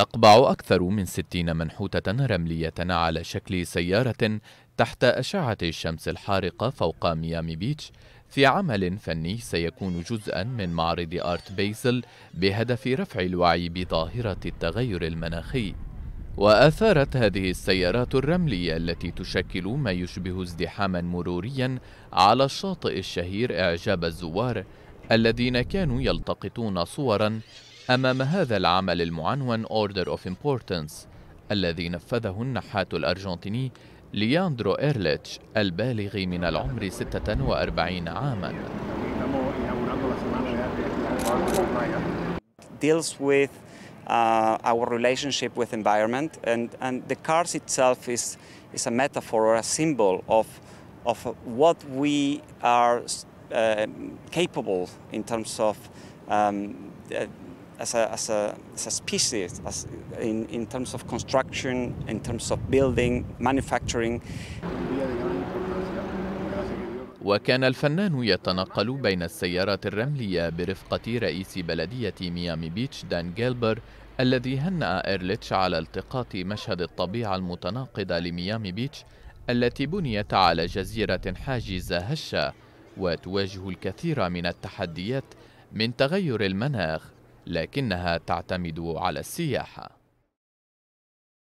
تقبع أكثر من 60 منحوتة رملية على شكل سيارة تحت أشعة الشمس الحارقة فوق ميامي بيتش في عمل فني سيكون جزءا من معرض آرت بيسل بهدف رفع الوعي بظاهرة التغير المناخي وأثارت هذه السيارات الرملية التي تشكل ما يشبه ازدحاما مروريا على الشاطئ الشهير إعجاب الزوار الذين كانوا يلتقطون صورا أمام هذا العمل المعنون Order of Importance الذي نفذه النحات الأرجنتيني لياندرو إيرليتش البالغ من العمر 46 عاماً deals with uh, our relationship with environment and, and the cars itself is, is a metaphor or a symbol of, of what we are uh, capable in terms of um, uh, as a, as a, as a species as in, in terms of construction, in terms of building, manufacturing. وكان الفنان يتنقل بين السيارات الرملية برفقة رئيس بلدية ميامي بيتش دان جيلبر الذي هنأ إيرليتش على التقاط مشهد الطبيعة المتناقضة لميامي بيتش التي بنيت على جزيرة حاجزة هشة وتواجه الكثير من التحديات من تغير المناخ لكنها تعتمد على السياحه